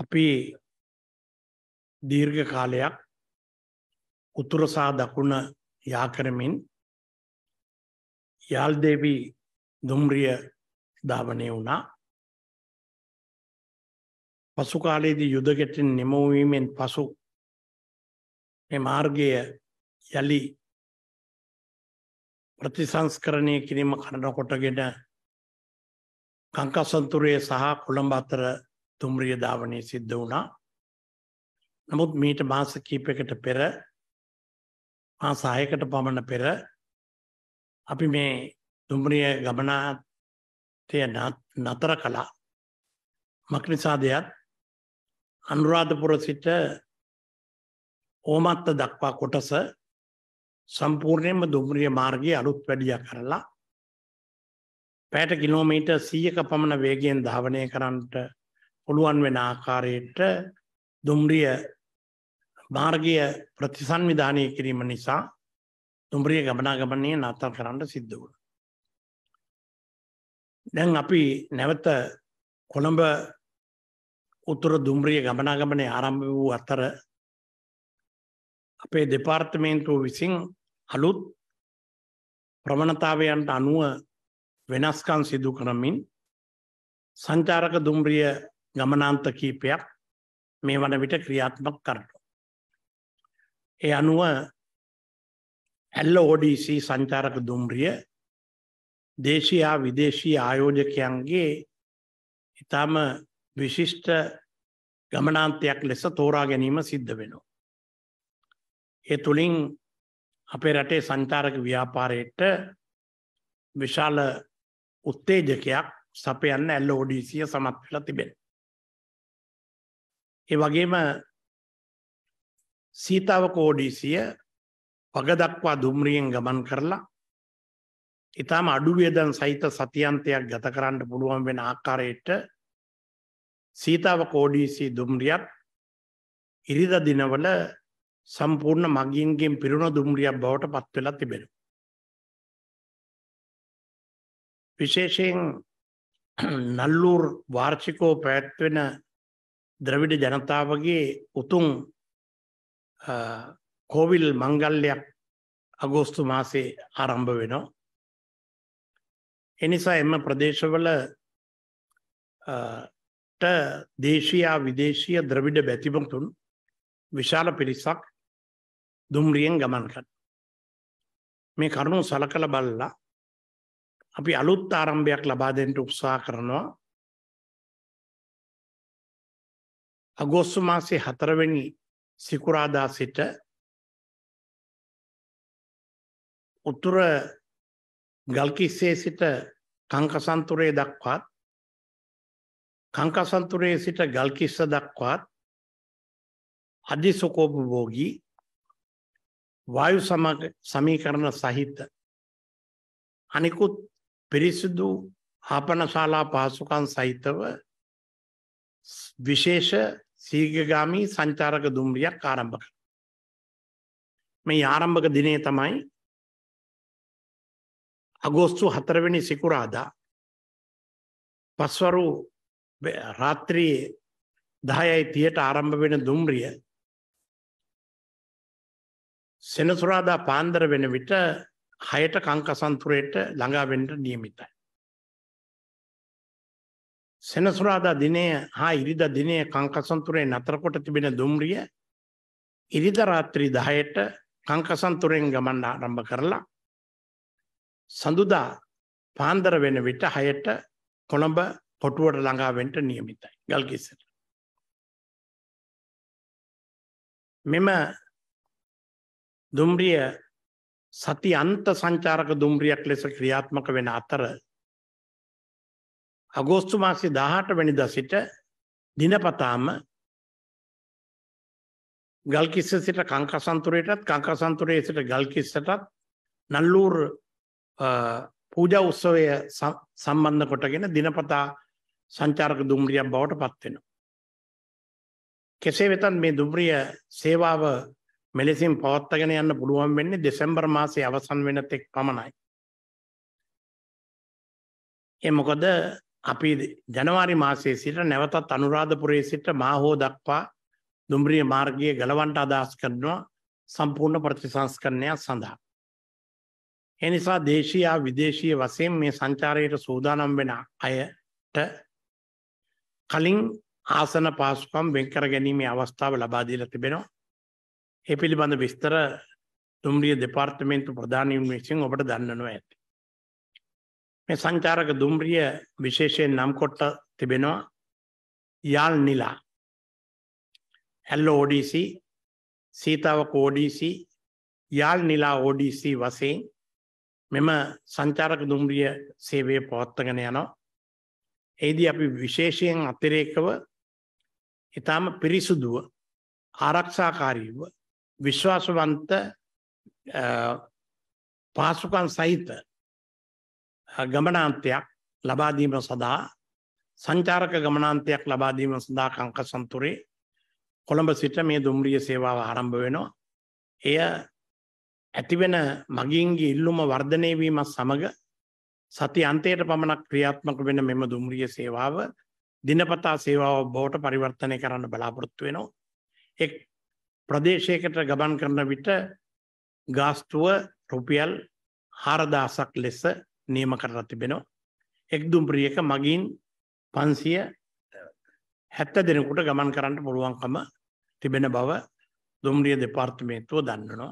අපි දීර්ඝ කාලයක් උතුර සහ දකුණ යා කරමින් යාල්දේවි දුම්රිය ධාවනය වුණා. පසු කාලයේදී යුද ගැටෙන් නිමවීමෙන් පසු මේ මාර්ගය යලි ප්‍රතිසංස්කරණය කිරීම කරන කොටගෙන කංකසන්තුරේ සහ කොළඹ අතර දුම්රිය ධාවනය සිද්ධ වුණා. නමුත් මීට මාස කීපයකට පෙර මාස 6කට පමණ පෙර අපි මේ දුම්රිය ගමනාතය නතර කළා. මක්නිසාදයත් අනුරාධපුර සිට ඕමත්ත දක්වා කොටස සම්පූර්ණයෙන්ම දුම්රිය මාර්ගයේ අලුත් වැඩියා කරලා පැයට කිලෝමීටර් 100ක පමණ වේගයෙන් ධාවනය කරන්නට පුළුවන් වෙන ආකාරයට දුම්රිය මාර්ගය ප්‍රතිසන්විධානය කිරීම නිසා දුම්රිය ගමනාගමනය නතර කරන්න සිද්ධ වුණා. දැන් අපි නැවත කොළඹ උතුර දුම්රිය ගමනාගමනය ආරම්භ වූ අතර අපේ දෙපාර්තමේන්තුව විසින් අලුත් ප්‍රමණතාවයන්ට අනුව වෙනස්කම් සිදු කරමින් සංචාරක දුම්රිය ගමනාන්ත කීපයක් මේ වන විට ක්‍රියාත්මක කරනවා. ඒ අනුව ඇල්ල ඕඩීC සංචාරක දුම්රිය දේශයා විදේශී ආයෝජකයන්ගේ ඉතාම විශිෂ්ට ගමනාන්තයක් ලෙස තෝරා ගැනීම සිද්ධ වෙනවා. ඒ තුළින් අපේ රටේ සංචාරක ව්‍යාපාරයට විශාල උත්තේජකයක් සපයන්න ඇල්ල ෝඩීසිය සමත් වෙලා තිබෙන. ඒ වගේම සීතාව කෝඩීසිය වග දක්වා දුම්රියෙන් ගමන් කරලා ඉතාම අඩුවේදන් සහිත සතියන්තයක් ගත කරන්න පුළුවන් වෙන ආකාරයට සීතාව කෝඩීසි දුම්රියත් ඉරිද දිනවල සම්පූර්ණ මගින්ගෙන් පිරුණ දුම්රියක් බවට පත් වෙලා තිබෙනවා. විශේෂයෙන් නල්ලූර් වාර්ෂිකෝ පැවැත්වෙන ද්‍රවිඩ ජනතාවගේ උතුම් කෝවිල් මංගල්ලයක් අගෝස්තු මාසේ ආරම්භ වෙනවා. එනිසා එම ප්‍රදේශවල දේශයා විදේශීය ද්‍රවිඩ බැතිමතුන් විශාල පිරිසක් දුම්රියෙන් ගමන් කර. මේ කරුණු සලකල බල්ලා අපි අලුත් ආරම්භයක් ලබා දෙන්ට උත්සාහ කරනවා අගෝස්තු මාසේ හතරවෙනි සිකුරාදා සිට උතුර ගල්කිස්සේ සිට කංකසන්තුරේ දක්වාත් කංකසන්තුරේ සිට ගල්කිස්ස දක්වාත් අධි සුකෝපභෝගී වායු සමීකරණ සහිත අනිකුත් පිරිසිදු ආපනශාලා පහසුකම් සහිතව විශේෂ සීගගාමී සංචාරක දුම්රියක් ආරම්භක මේ ආරම්භක දිනේ තමයි අගෝස්තු හතරවෙනි සිකුරාදා පස්වරු රාත්‍රියේ දහයයි තියට ආරම්භ වෙන දුම්රිය සෙනසුරාදා පාන්දර වෙන විට හයට කංකසන්තුරයට ළඟාවෙන්ට නියමිතයි. සෙනසුරාදා දිනය හා ඉරිදා දිනය කංකසන්තුරේ නතරකොට තිබෙන දුම්රිය ඉරිදා රාත්‍රී 10ට කංකසන්තුරෙන් ගමන් ආරම්භ කරලා සඳුදා පාන්දර වෙන විට 6ට කොළඹ කොටුවට ළඟා වෙන්න නියමිතයි ගල්කිස්සට. මෙම දුම්රිය සති අන්ත සංචාරක දුම්රියක් ලෙස ක්‍රියාත්මක වෙන අතර අගෝස්තු මාසේ 18 වෙනිදා සිට දිනපතාම ගල්කිස්ස සිට කංකසන්තුරේටත් කංකසන්තුරේ සිට ගල්කිස්සටත් නල්ලූර් පූජා උත්සවය සම්බන්ධ කොටගෙන දිනපතා සංචාරක දුම්රියක් බවට පත් වෙනවා. කෙසේ වෙතත් මේ දුම්රිය සේවාව මෙලෙසින් පවත්වාගෙන යන්න පුළුවන් වෙන්නේ දෙසැම්බර් මාසයේ අවසන් වෙන තෙක් පමණයි. ඒ මොකද අපි ජනවාරි මාසයේ සිට නැවතත් අනුරාධපුරයේ සිට මාහෝ දක්වා දුම්රිය මාර්ගයේ ගලවන්ට අදහස් කරනවා සම්පූර්ණ ප්‍රතිසංස්කරණයක් සඳහා. ඒ නිසා දේශීය විදේශීය වශයෙන් මේ සංචාරයට සූදානම් වෙන අයට කලින් ආසන පාසුකම් වෙන් කර ගැනීමේ අවස්ථාව ලබා දීලා තිබෙනවා. ඒ පිළිබඳ විස්තර දුම්රිය දෙපාර්තමේන්තු ප්‍රධානීන් විසින් ඔබට දන්වනවා ඇත. මේ සංචාරක දුම්රිය විශේෂයෙන් නම් කොට තිබෙනවා යාල් නිලා ඇල්ල ODC සීතාවක ODC යාල් නිලා ODC වශයෙන් මෙම සංචාරක දුම්රිය සේවය පවත්වාගෙන යනවා. එෙහිදී අපි විශේෂයෙන් අතිරේකව ඊටාම පිරිසුදුව ආරක්ෂාකාරීව විශ්වාසවන්ත පාසුකම් සහිත ගමනාන්තයක් ලබාදීම සඳහා සංචාරක ගමනාන්තයක් ලබාදීම සඳහා කංක සන්තුරේ කොළඹ සිට මේ දුම්රිය සේවාව ආරම්භ වෙනවා. එය ඇතිවෙන මගින්ගේ ඉල්ලුම වර්ධනය වීමත් සමග සති අන්තයට පමණක් ක්‍රියාත්මක වෙන මෙම දුම්රිය සේවාව දිනපතා සේවාව බවට පරිවර්තනය කරන්න බලාපොරොත්තු වෙනවා. එක් ප්‍රදේශයකට ගමන් කරන විට ගාස්තුව රුපියල් හාරදාසක් ලෙස නියම කරලා තිබෙනවා එක්දුම් ප්‍රියක මගින් පන්සිය හැත්ත දෙනකුට ගමන් කරන්න පුළුවන්කම තිබෙන බව දුම්රිය දෙපාර්තමේන්තුව දන්නනවා